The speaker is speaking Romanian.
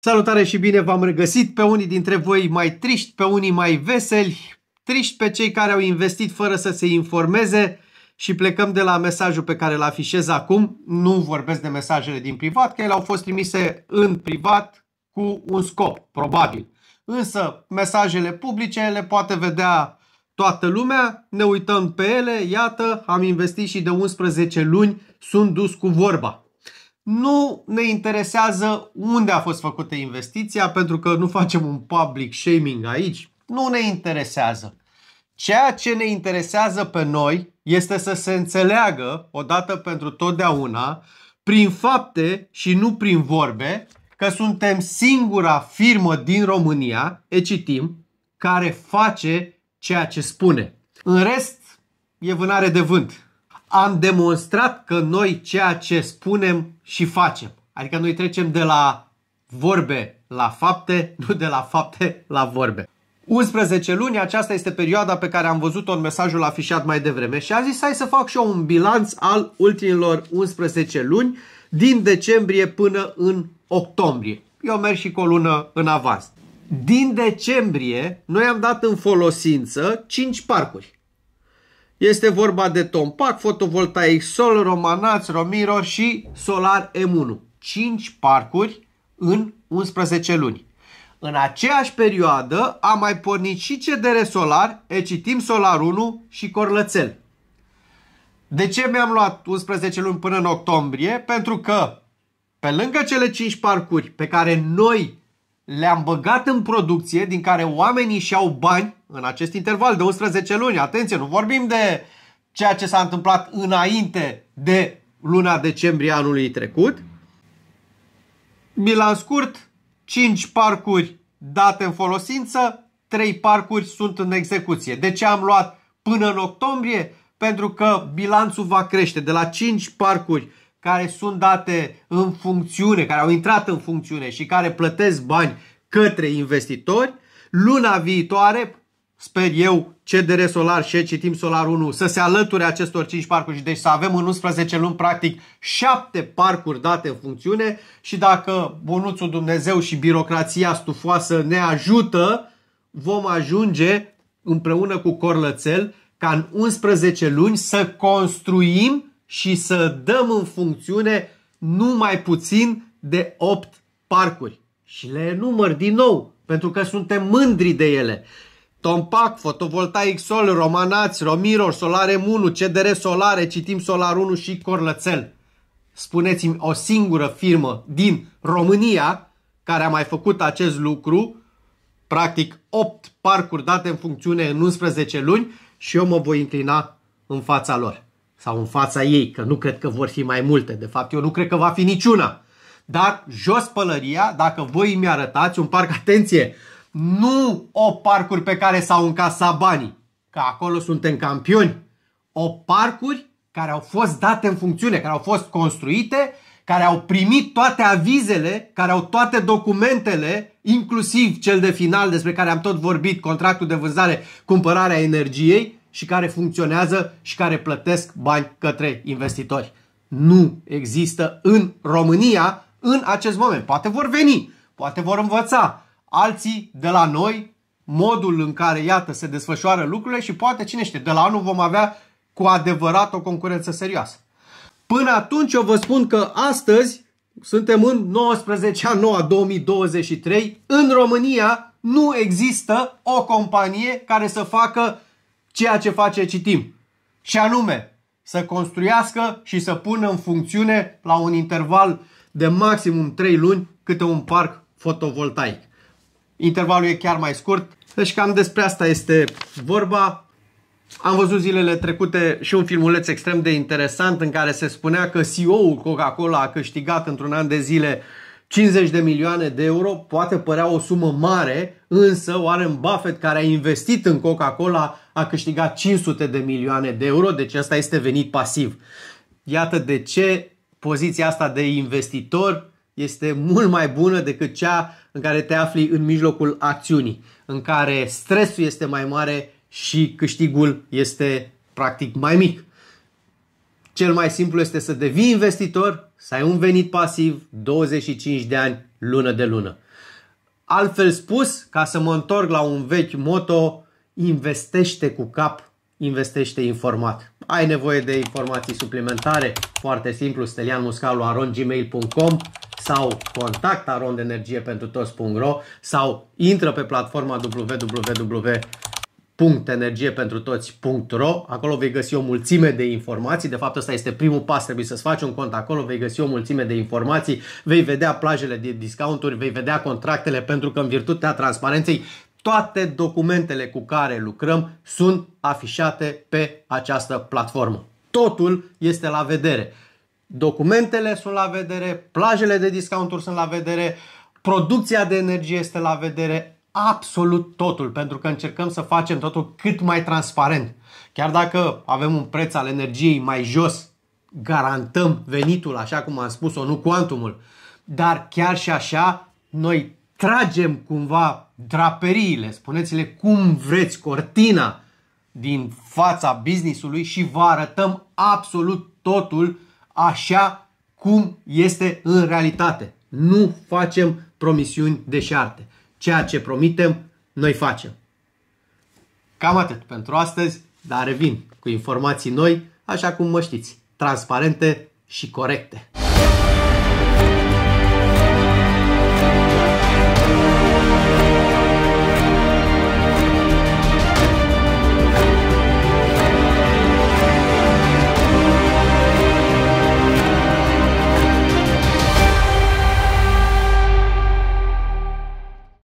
Salutare și bine v-am regăsit pe unii dintre voi mai triști, pe unii mai veseli, triști pe cei care au investit fără să se informeze și plecăm de la mesajul pe care îl afișez acum. Nu vorbesc de mesajele din privat, că ele au fost trimise în privat cu un scop, probabil. Însă mesajele publice le poate vedea toată lumea, ne uităm pe ele, iată, am investit și de 11 luni, sunt dus cu vorba nu ne interesează unde a fost făcută investiția, pentru că nu facem un public shaming aici. Nu ne interesează. Ceea ce ne interesează pe noi este să se înțeleagă odată pentru totdeauna, prin fapte și nu prin vorbe, că suntem singura firmă din România, e citim, care face ceea ce spune. În rest, e vânare de vânt am demonstrat că noi ceea ce spunem și facem. Adică noi trecem de la vorbe la fapte, nu de la fapte la vorbe. 11 luni, aceasta este perioada pe care am văzut-o în mesajul afișat mai devreme și a zis hai să fac și eu un bilanț al ultimilor 11 luni din decembrie până în octombrie. Eu merg și cu o lună în avans. Din decembrie, noi am dat în folosință 5 parcuri. Este vorba de Tompac, Fotovoltaic Sol, Romanaț, Romiro și Solar M1. 5 parcuri în 11 luni. În aceeași perioadă am mai pornit și CDR Solar, Ecitim Solar 1 și Corlățel. De ce mi-am luat 11 luni până în octombrie? Pentru că pe lângă cele 5 parcuri pe care noi le-am băgat în producție, din care oamenii și-au bani, în acest interval de 11 luni. Atenție, nu vorbim de ceea ce s-a întâmplat înainte de luna decembrie anului trecut. Milan scurt, 5 parcuri date în folosință, 3 parcuri sunt în execuție. De ce am luat până în octombrie? Pentru că bilanțul va crește de la 5 parcuri care sunt date în funcțiune, care au intrat în funcțiune și care plătesc bani către investitori, luna viitoare, sper eu, CDR Solar și Citim Solar 1 să se alăture acestor 5 parcuri și deci să avem în 11 luni practic 7 parcuri date în funcțiune și dacă bunuțul Dumnezeu și birocrația stufoasă ne ajută, vom ajunge împreună cu Corlățel ca în 11 luni să construim și să dăm în funcțiune numai puțin de 8 parcuri. Și le număr din nou, pentru că suntem mândri de ele. Tompac, Fotovoltaic Sol, Romanați, Romiror, Solare 1, CDR Solare, Citim Solar 1 și Corlățel. Spuneți-mi o singură firmă din România care a mai făcut acest lucru, practic 8 parcuri date în funcțiune în 11 luni și eu mă voi inclina în fața lor sau în fața ei, că nu cred că vor fi mai multe. De fapt, eu nu cred că va fi niciuna. Dar jos pălăria, dacă voi mi arătați un parc, atenție, nu o parcuri pe care s-au încasat banii, că acolo suntem campioni. O parcuri care au fost date în funcțiune, care au fost construite, care au primit toate avizele, care au toate documentele, inclusiv cel de final despre care am tot vorbit, contractul de vânzare, cumpărarea energiei și care funcționează și care plătesc bani către investitori. Nu există în România în acest moment. Poate vor veni, poate vor învăța, alții de la noi modul în care, iată, se desfășoară lucrurile și poate, cine știe, de la anul vom avea cu adevărat o concurență serioasă. Până atunci eu vă spun că astăzi suntem în 19 9 2023, în România nu există o companie care să facă ceea ce face Citim. Și anume, să construiască și să pună în funcțiune la un interval de maximum 3 luni câte un parc fotovoltaic intervalul e chiar mai scurt. Deci cam despre asta este vorba. Am văzut zilele trecute și un filmuleț extrem de interesant în care se spunea că CEO-ul Coca-Cola a câștigat într-un an de zile 50 de milioane de euro, poate părea o sumă mare, însă Warren Buffett care a investit în Coca-Cola a câștigat 500 de milioane de euro, deci asta este venit pasiv. Iată de ce poziția asta de investitor este mult mai bună decât cea în care te afli în mijlocul acțiunii, în care stresul este mai mare și câștigul este practic mai mic. Cel mai simplu este să devii investitor, să ai un venit pasiv 25 de ani lună de lună. Altfel spus, ca să mă întorc la un vechi moto, investește cu cap, investește informat. Ai nevoie de informații suplimentare? Foarte simplu, stelianmuscalu.arongmail.com sau contact arondenergie pentru toți.ro sau intră pe platforma www .energie pentru toți.ro. Acolo vei găsi o mulțime de informații. De fapt, ăsta este primul pas. Trebuie să-ți faci un cont acolo, vei găsi o mulțime de informații, vei vedea plajele de discounturi, vei vedea contractele, pentru că în virtutea transparenței toate documentele cu care lucrăm sunt afișate pe această platformă. Totul este la vedere documentele sunt la vedere, plajele de discounturi sunt la vedere, producția de energie este la vedere, absolut totul, pentru că încercăm să facem totul cât mai transparent. Chiar dacă avem un preț al energiei mai jos, garantăm venitul, așa cum am spus-o, nu cuantumul. Dar chiar și așa, noi tragem cumva draperiile, spuneți-le cum vreți, cortina din fața businessului și vă arătăm absolut totul așa cum este în realitate. Nu facem promisiuni deșarte. Ceea ce promitem, noi facem. Cam atât pentru astăzi, dar revin cu informații noi, așa cum mă știți, transparente și corecte.